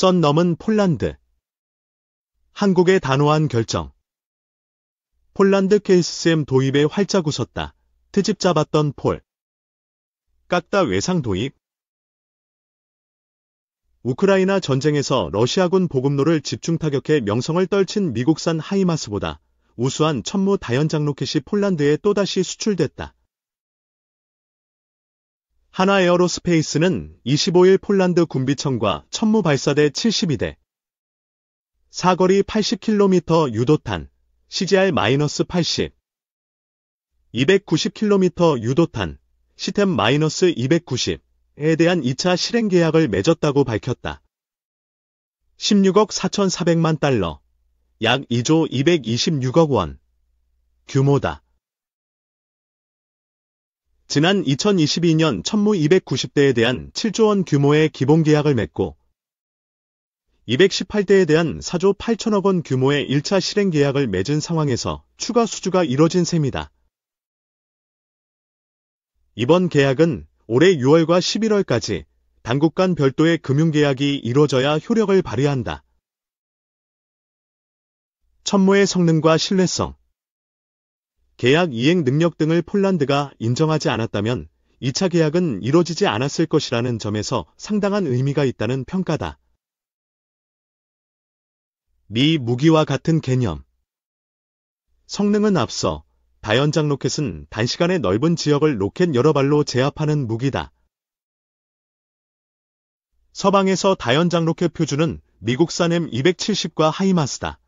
선 넘은 폴란드. 한국의 단호한 결정. 폴란드 KSM 도입에 활짝 웃었다. 트집 잡았던 폴. 깎다 외상 도입. 우크라이나 전쟁에서 러시아군 보급로를 집중 타격해 명성을 떨친 미국산 하이마스보다 우수한 천무 다연장 로켓이 폴란드에 또다시 수출됐다. 하나 에어로스페이스는 25일 폴란드 군비청과 천무발사대 72대 사거리 80km 유도탄 CGR-80 290km 유도탄 시템-290에 대한 2차 실행 계약을 맺었다고 밝혔다. 16억 4,400만 달러, 약 2조 226억 원 규모다. 지난 2022년 천무 290대에 대한 7조 원 규모의 기본 계약을 맺고 218대에 대한 4조 8천억 원 규모의 1차 실행 계약을 맺은 상황에서 추가 수주가 이뤄진 셈이다. 이번 계약은 올해 6월과 11월까지 당국 간 별도의 금융계약이 이뤄져야 효력을 발휘한다. 천무의 성능과 신뢰성 계약 이행 능력 등을 폴란드가 인정하지 않았다면 2차 계약은 이뤄지지 않았을 것이라는 점에서 상당한 의미가 있다는 평가다. 미 무기와 같은 개념 성능은 앞서 다연장 로켓은 단시간에 넓은 지역을 로켓 여러 발로 제압하는 무기다. 서방에서 다연장 로켓 표준은 미국산 M270과 하이마스다.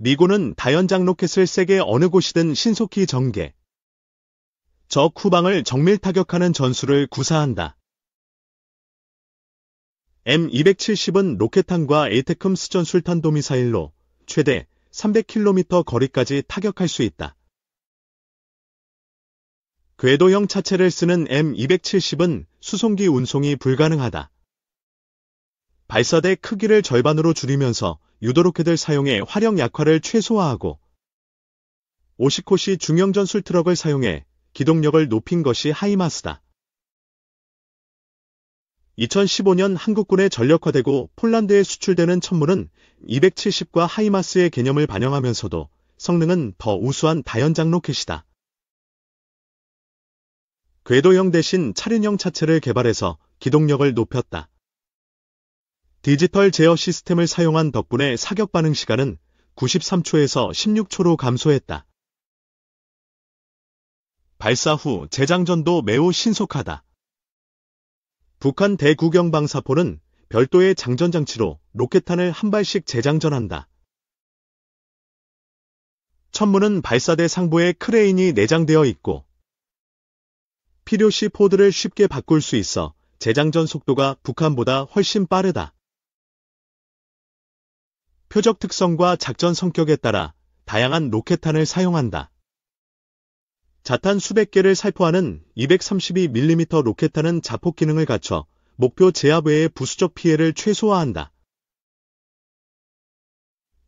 미군은 다연장 로켓을 세계 어느 곳이든 신속히 전개. 적 후방을 정밀 타격하는 전술을 구사한다. M270은 로켓탄과 에테큼 스전술 탄도미사일로 최대 300km 거리까지 타격할 수 있다. 궤도형 차체를 쓰는 M270은 수송기 운송이 불가능하다. 발사대 크기를 절반으로 줄이면서 유도로켓을 사용해 화력 약화를 최소화하고 오시코시 중형 전술 트럭을 사용해 기동력을 높인 것이 하이마스다. 2015년 한국군에 전력화되고 폴란드에 수출되는 천문은 270과 하이마스의 개념을 반영하면서도 성능은 더 우수한 다연장 로켓이다. 궤도형 대신 차륜형 차체를 개발해서 기동력을 높였다. 디지털 제어 시스템을 사용한 덕분에 사격 반응 시간은 93초에서 16초로 감소했다. 발사 후 재장전도 매우 신속하다. 북한 대구경방사포는 별도의 장전장치로 로켓탄을 한 발씩 재장전한다. 천문은 발사대 상부에 크레인이 내장되어 있고 필요시 포드를 쉽게 바꿀 수 있어 재장전 속도가 북한보다 훨씬 빠르다. 표적 특성과 작전 성격에 따라 다양한 로켓탄을 사용한다. 자탄 수백 개를 살포하는 232mm 로켓탄은 자폭 기능을 갖춰 목표 제압 외의 부수적 피해를 최소화한다.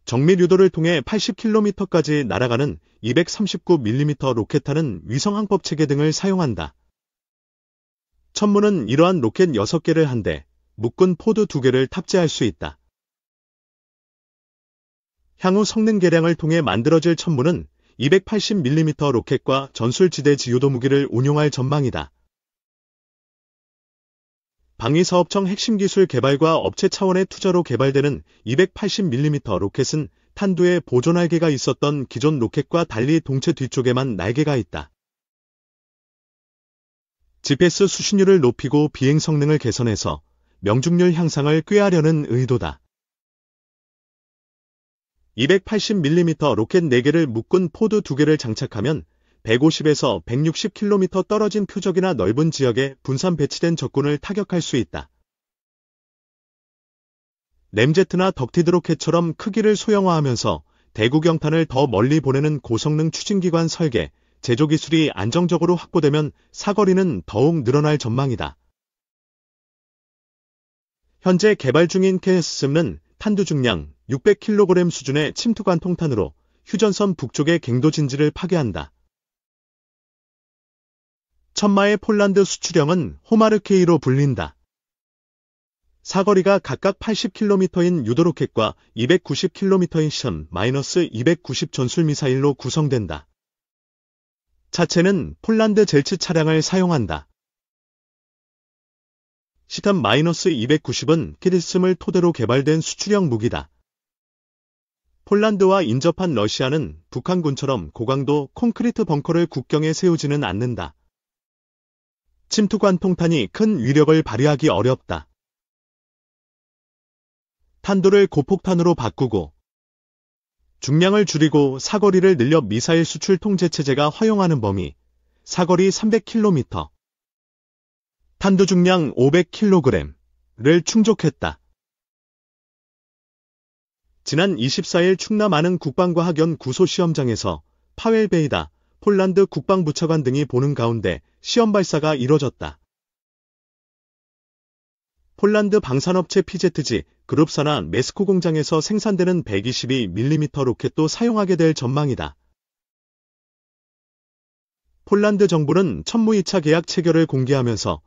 정밀 유도를 통해 80km까지 날아가는 239mm 로켓탄은 위성 항법 체계 등을 사용한다. 천문은 이러한 로켓 6개를 한 대, 묶은 포드 2개를 탑재할 수 있다. 향후 성능 개량을 통해 만들어질 천문은 280mm 로켓과 전술지대 지요도 무기를 운용할 전망이다. 방위사업청 핵심 기술 개발과 업체 차원의 투자로 개발되는 280mm 로켓은 탄두에 보존 날개가 있었던 기존 로켓과 달리 동체 뒤쪽에만 날개가 있다. GPS 수신율을 높이고 비행 성능을 개선해서 명중률 향상을 꾀하려는 의도다. 280mm 로켓 4개를 묶은 포드 2개를 장착하면 150에서 160km 떨어진 표적이나 넓은 지역에 분산 배치된 적군을 타격할 수 있다. 램제트나 덕티드 로켓처럼 크기를 소형화하면서 대구경탄을 더 멀리 보내는 고성능 추진기관 설계, 제조 기술이 안정적으로 확보되면 사거리는 더욱 늘어날 전망이다. 현재 개발 중인 k 스스는 탄두 중량, 600kg 수준의 침투관 통탄으로 휴전선 북쪽의 갱도 진지를 파괴한다. 천마의 폴란드 수출형은 호마르케이로 불린다. 사거리가 각각 80km인 유도로켓과 290km인 션-290 전술미사일로 구성된다. 차체는 폴란드 젤츠 차량을 사용한다. 시탄-290은 키리스을 토대로 개발된 수출형 무기다. 폴란드와 인접한 러시아는 북한군처럼 고강도 콘크리트 벙커를 국경에 세우지는 않는다. 침투관 통탄이 큰 위력을 발휘하기 어렵다. 탄도를 고폭탄으로 바꾸고 중량을 줄이고 사거리를 늘려 미사일 수출 통제체제가 허용하는 범위 사거리 300km 탄도 중량 500kg를 충족했다. 지난 24일 충남 아는 국방과 학연 구소 시험장에서 파웰 베이다, 폴란드 국방부차관 등이 보는 가운데 시험 발사가 이뤄졌다. 폴란드 방산업체 피제트지 그룹사나 메스코 공장에서 생산되는 122mm 로켓도 사용하게 될 전망이다. 폴란드 정부는 천무2차 계약 체결을 공개하면서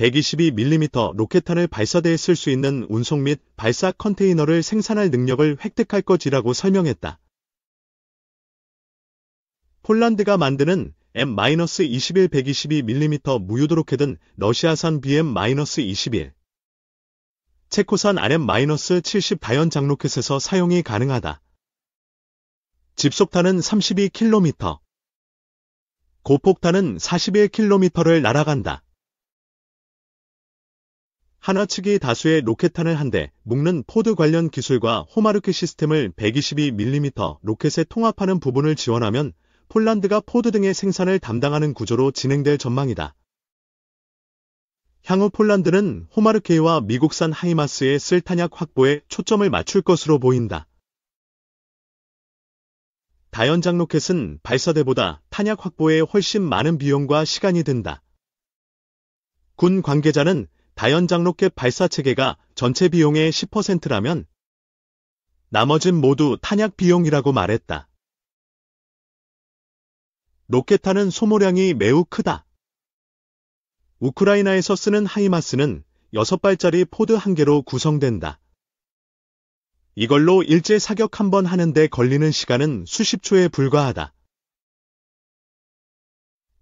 122mm 로켓탄을 발사대에 쓸 수 있는 운송 및 발사 컨테이너를 생산할 능력을 획득할 것이라고 설명했다. 폴란드가 만드는 M-21 122mm 무유도 로켓은 러시아산 BM-21, 체코산 RM-70 다연장 로켓에서 사용이 가능하다. 집속탄은 32km, 고폭탄은 41km를 날아간다. 하나 측이 다수의 로켓탄을 한 대 묶는 포드 관련 기술과 호마르크 시스템을 122mm 로켓에 통합하는 부분을 지원하면 폴란드가 포드 등의 생산을 담당하는 구조로 진행될 전망이다. 향후 폴란드는 호마르케와 미국산 하이마스의 쓸 탄약 확보에 초점을 맞출 것으로 보인다. 다연장 로켓은 발사대보다 탄약 확보에 훨씬 많은 비용과 시간이 든다. 군 관계자는 다연장 로켓 발사 체계가 전체 비용의 10%라면 나머진 모두 탄약 비용이라고 말했다. 로켓탄은 소모량이 매우 크다. 우크라이나에서 쓰는 하이마스는 6발짜리 포드 한 개로 구성된다. 이걸로 일제 사격 한 번 하는데 걸리는 시간은 수십 초에 불과하다.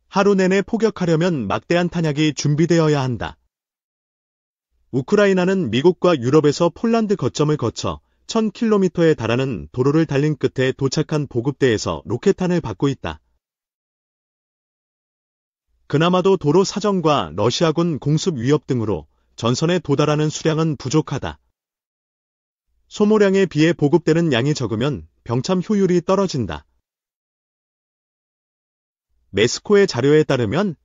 하루 내내 포격하려면 막대한 탄약이 준비되어야 한다. 우크라이나는 미국과 유럽에서 폴란드 거점을 거쳐 1000km에 달하는 도로를 달린 끝에 도착한 보급대에서 로켓탄을 받고 있다. 그나마도 도로 사정과 러시아군 공습 위협 등으로 전선에 도달하는 수량은 부족하다. 소모량에 비해 보급되는 양이 적으면 병참 효율이 떨어진다. 메스코의 자료에 따르면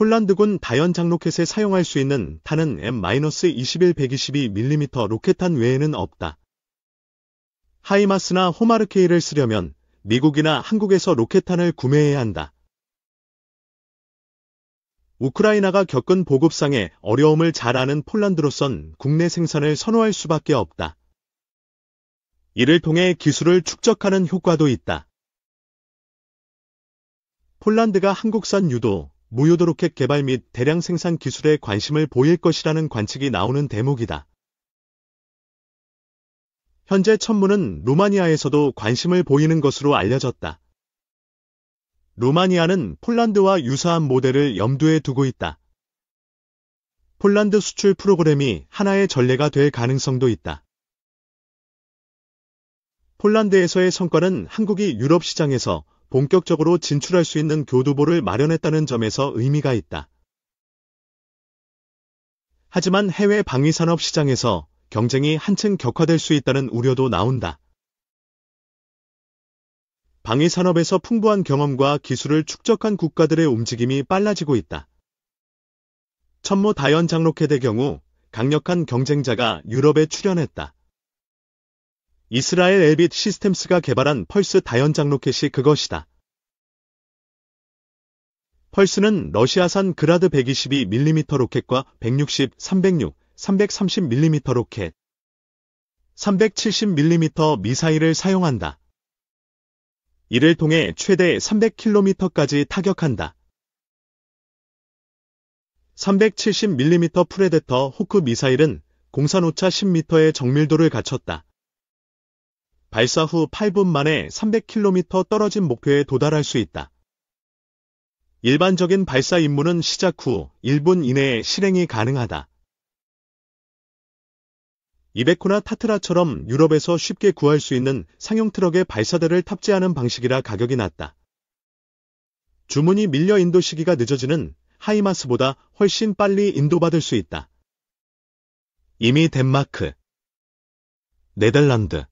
폴란드군 다연장 로켓에 사용할 수 있는 탄은 M-21-122mm 로켓탄 외에는 없다. 하이마스나 호마르케이를 쓰려면 미국이나 한국에서 로켓탄을 구매해야 한다. 우크라이나가 겪은 보급상의 어려움을 잘 아는 폴란드로선 국내 생산을 선호할 수밖에 없다. 이를 통해 기술을 축적하는 효과도 있다. 폴란드가 한국산 유도, 무효도 로켓 개발 및 대량 생산 기술에 관심을 보일 것이라는 관측이 나오는 대목이다. 현재 천문은 루마니아에서도 관심을 보이는 것으로 알려졌다. 루마니아는 폴란드와 유사한 모델을 염두에 두고 있다. 폴란드 수출 프로그램이 하나의 전례가 될 가능성도 있다. 폴란드에서의 성과는 한국이 유럽 시장에서 본격적으로 진출할 수 있는 교두보를 마련했다는 점에서 의미가 있다. 하지만 해외 방위산업 시장에서 경쟁이 한층 격화될 수 있다는 우려도 나온다. 방위산업에서 풍부한 경험과 기술을 축적한 국가들의 움직임이 빨라지고 있다. 천모 다연 장로켓의 경우 강력한 경쟁자가 유럽에 출연했다 이스라엘 엘빗 시스템스가 개발한 펄스 다연장 로켓이 그것이다. 펄스는 러시아산 그라드 122mm 로켓과 160, 306, 330mm 로켓, 370mm 미사일을 사용한다. 이를 통해 최대 300km까지 타격한다. 370mm 프레데터 호크 미사일은 공사 오차 10m의 정밀도를 갖췄다. 발사 후 8분 만에 300km 떨어진 목표에 도달할 수 있다. 일반적인 발사 임무는 시작 후 1분 이내에 실행이 가능하다. 이베코나 타트라처럼 유럽에서 쉽게 구할 수 있는 상용 트럭에 발사대를 탑재하는 방식이라 가격이 낮다. 주문이 밀려 인도 시기가 늦어지는 하이마스보다 훨씬 빨리 인도받을 수 있다. 이미 덴마크, 네덜란드,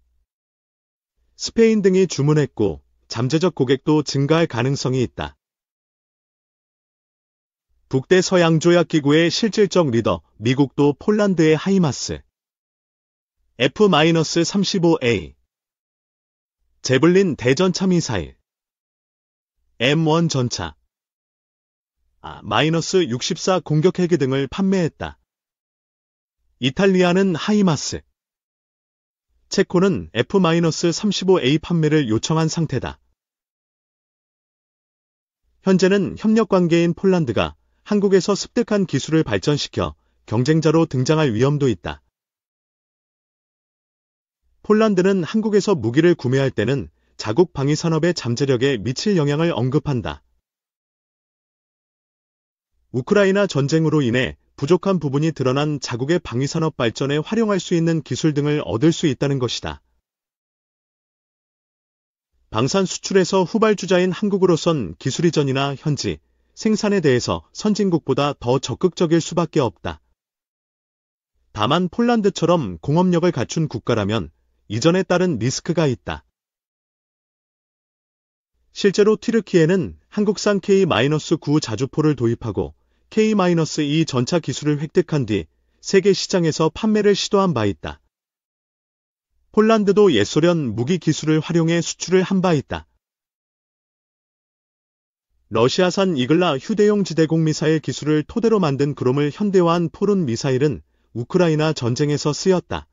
스페인 등이 주문했고 잠재적 고객도 증가할 가능성이 있다. 북대 서양 조약기구의 실질적 리더 미국도 폴란드의 하이마스 F-35A 제블린 대전차 미사일 M1 전차 아-64 공격헬기 등을 판매했다. 이탈리아는 하이마스 체코는 F-35A 판매를 요청한 상태다. 현재는 협력관계인 폴란드가 한국에서 습득한 기술을 발전시켜 경쟁자로 등장할 위험도 있다. 폴란드는 한국에서 무기를 구매할 때는 자국 방위산업의 잠재력에 미칠 영향을 언급한다. 우크라이나 전쟁으로 인해 부족한 부분이 드러난 자국의 방위산업 발전에 활용할 수 있는 기술 등을 얻을 수 있다는 것이다. 방산 수출에서 후발주자인 한국으로선 기술 이전이나 현지, 생산에 대해서 선진국보다 더 적극적일 수밖에 없다. 다만 폴란드처럼 공업력을 갖춘 국가라면 이전에 따른 리스크가 있다. 실제로 튀르키에는 한국산 K-9 자주포를 도입하고 K-2 전차 기술을 획득한 뒤 세계 시장에서 판매를 시도한 바 있다. 폴란드도 옛소련 무기 기술을 활용해 수출을 한 바 있다. 러시아산 이글라 휴대용 지대공 미사일 기술을 토대로 만든 그롬을 현대화한 포른 미사일은 우크라이나 전쟁에서 쓰였다.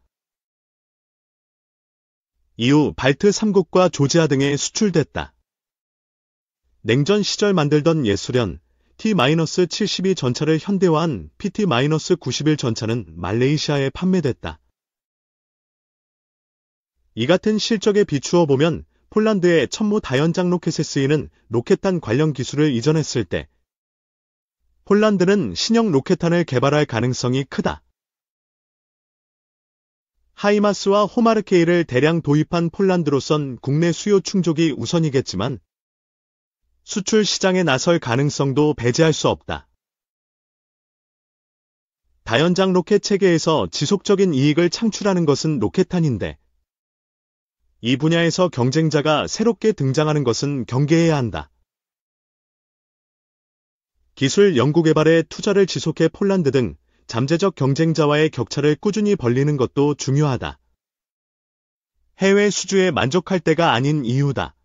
이후 발트 3국과 조지아 등에 수출됐다. 냉전 시절 만들던 예술연 T-72 전차를 현대화한 PT-91 전차는 말레이시아에 판매됐다. 이 같은 실적에 비추어 보면 폴란드의 천모 다연장 로켓에 쓰이는 로켓탄 관련 기술을 이전했을 때 폴란드는 신형 로켓탄을 개발할 가능성이 크다. 하이마스와 호마르케이를 대량 도입한 폴란드로선 국내 수요 충족이 우선이겠지만 수출 시장에 나설 가능성도 배제할 수 없다. 다연장 로켓 체계에서 지속적인 이익을 창출하는 것은 로켓탄인데 이 분야에서 경쟁자가 새롭게 등장하는 것은 경계해야 한다. 기술 연구개발에 투자를 지속해 폴란드 등 잠재적 경쟁자와의 격차를 꾸준히 벌리는 것도 중요하다. 해외 수주에 만족할 때가 아닌 이유다.